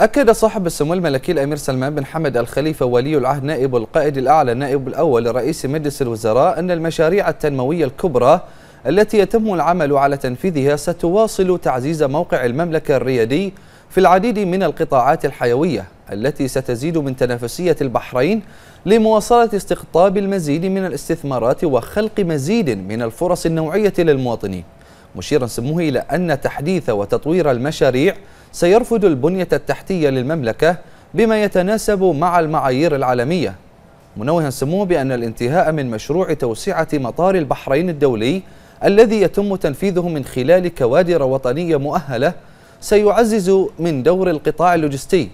أكد صاحب السمو الملكي الأمير سلمان بن حمد الخليفة ولي العهد نائب القائد الأعلى النائب الأول لرئيس مجلس الوزراء أن المشاريع التنموية الكبرى التي يتم العمل على تنفيذها ستواصل تعزيز موقع المملكة الريادي في العديد من القطاعات الحيوية التي ستزيد من تنافسية البحرين لمواصلة استقطاب المزيد من الاستثمارات وخلق مزيد من الفرص النوعية للمواطنين مشيرا سموه إلى أن تحديث وتطوير المشاريع سيرفض البنية التحتية للمملكة بما يتناسب مع المعايير العالمية منوها سموه بأن الانتهاء من مشروع توسعة مطار البحرين الدولي الذي يتم تنفيذه من خلال كوادر وطنية مؤهلة سيعزز من دور القطاع اللوجستي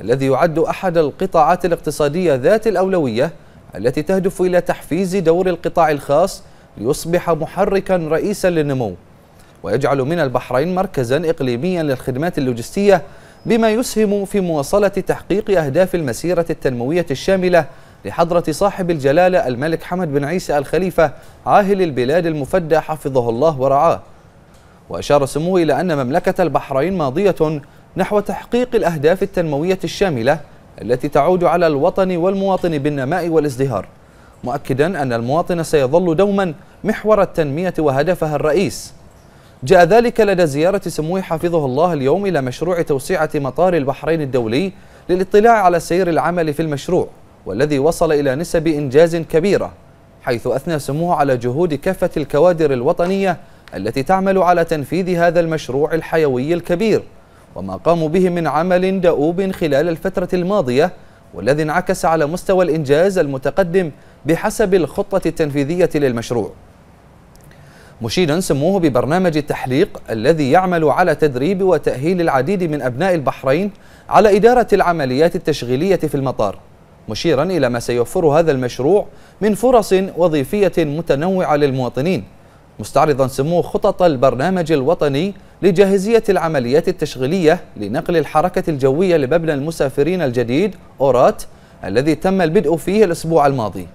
الذي يعد أحد القطاعات الاقتصادية ذات الأولوية التي تهدف إلى تحفيز دور القطاع الخاص ليصبح محركا رئيسا للنمو ويجعل من البحرين مركزا إقليميا للخدمات اللوجستية بما يسهم في مواصلة تحقيق أهداف المسيرة التنموية الشاملة لحضرة صاحب الجلالة الملك حمد بن عيسى الخليفة عاهل البلاد المفدى حفظه الله ورعاه وأشار سموه إلى أن مملكة البحرين ماضية نحو تحقيق الأهداف التنموية الشاملة التي تعود على الوطن والمواطن بالنماء والازدهار مؤكدا أن المواطن سيظل دوما محور التنمية وهدفها الرئيس جاء ذلك لدى زيارة سموه حفظه الله اليوم إلى مشروع توسيعة مطار البحرين الدولي للاطلاع على سير العمل في المشروع والذي وصل إلى نسب إنجاز كبيرة حيث أثنى سموه على جهود كافة الكوادر الوطنية التي تعمل على تنفيذ هذا المشروع الحيوي الكبير وما قاموا به من عمل دؤوب خلال الفترة الماضية والذي انعكس على مستوى الإنجاز المتقدم بحسب الخطة التنفيذية للمشروع مشيدا سموه ببرنامج التحليق الذي يعمل على تدريب وتأهيل العديد من أبناء البحرين على إدارة العمليات التشغيلية في المطار مشيرا إلى ما سيوفر هذا المشروع من فرص وظيفية متنوعة للمواطنين مستعرضا سمو خطط البرنامج الوطني لجاهزية العمليات التشغيلية لنقل الحركة الجوية لمبنى المسافرين الجديد أورات الذي تم البدء فيه الأسبوع الماضي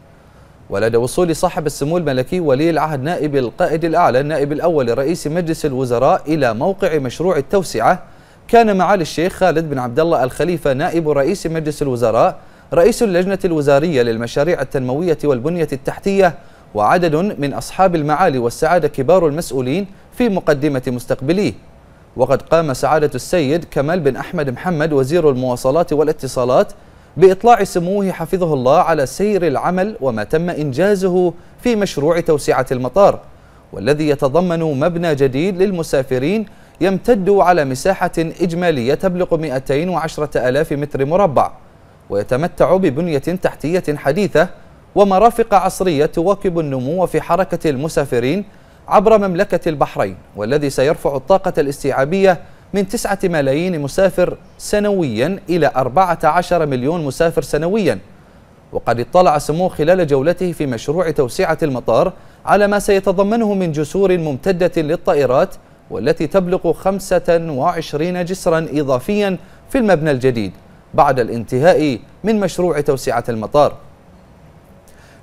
ولدى وصول صاحب السمو الملكي ولي العهد نائب القائد الأعلى النائب الأول لرئيس مجلس الوزراء إلى موقع مشروع التوسعة كان معالي الشيخ خالد بن عبد الله الخليفة نائب رئيس مجلس الوزراء رئيس اللجنة الوزارية للمشاريع التنموية والبنية التحتية وعدد من أصحاب المعالي والسعادة كبار المسؤولين في مقدمة مستقبليه وقد قام سعادة السيد كمال بن أحمد محمد وزير المواصلات والاتصالات بإطلاع سموه حفظه الله على سير العمل وما تم إنجازه في مشروع توسعة المطار والذي يتضمن مبنى جديد للمسافرين يمتد على مساحة إجمالية تبلغ 210 ألاف متر مربع ويتمتع ببنية تحتية حديثة ومرافق عصرية تواكب النمو في حركة المسافرين عبر مملكة البحرين والذي سيرفع الطاقة الاستيعابية من 9 ملايين مسافر سنويا إلى 14 مليون مسافر سنويا وقد اطلع سموه خلال جولته في مشروع توسعة المطار على ما سيتضمنه من جسور ممتدة للطائرات والتي تبلغ 25 جسرا إضافيا في المبنى الجديد بعد الانتهاء من مشروع توسعة المطار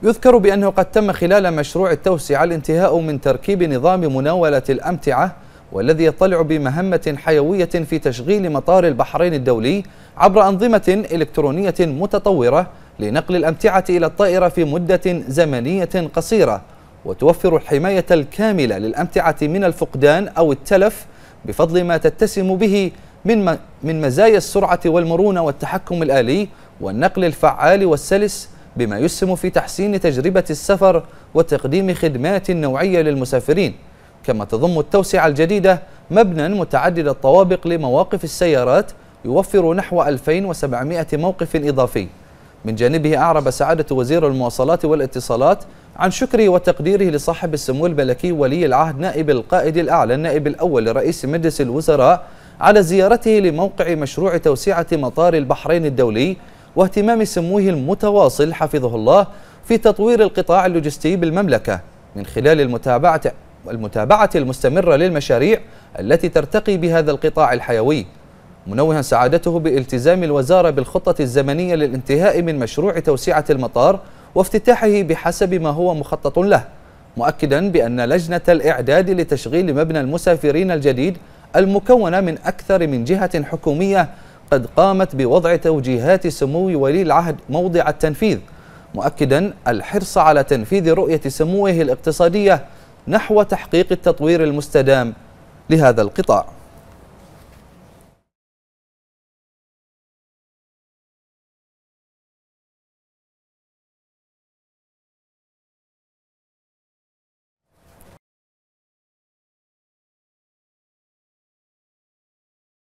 يذكر بأنه قد تم خلال مشروع التوسعة الانتهاء من تركيب نظام مناولة الأمتعة والذي يطلع بمهمة حيوية في تشغيل مطار البحرين الدولي عبر أنظمة إلكترونية متطورة لنقل الأمتعة إلى الطائرة في مدة زمنية قصيرة وتوفر الحماية الكاملة للأمتعة من الفقدان أو التلف بفضل ما تتسم به من من مزايا السرعة والمرونة والتحكم الآلي والنقل الفعال والسلس بما يسهم في تحسين تجربة السفر وتقديم خدمات نوعية للمسافرين كما تضم التوسعة الجديدة مبنى متعدد الطوابق لمواقف السيارات يوفر نحو 2700 موقف إضافي من جانبه أعرب سعادة وزير المواصلات والاتصالات عن شكره وتقديره لصاحب السمو الملكي ولي العهد نائب القائد الأعلى النائب الأول لرئيس مجلس الوزراء على زيارته لموقع مشروع توسعة مطار البحرين الدولي واهتمام سموه المتواصل حفظه الله في تطوير القطاع اللوجستي بالمملكة من خلال المتابعة والمتابعة المستمرة للمشاريع التي ترتقي بهذا القطاع الحيوي منوها سعادته بالتزام الوزارة بالخطة الزمنية للانتهاء من مشروع توسعة المطار وافتتاحه بحسب ما هو مخطط له مؤكدا بأن لجنة الإعداد لتشغيل مبنى المسافرين الجديد المكونة من أكثر من جهة حكومية قد قامت بوضع توجيهات سمو ولي العهد موضع التنفيذ مؤكدا الحرص على تنفيذ رؤية سموه الاقتصادية نحو تحقيق التطوير المستدام لهذا القطاع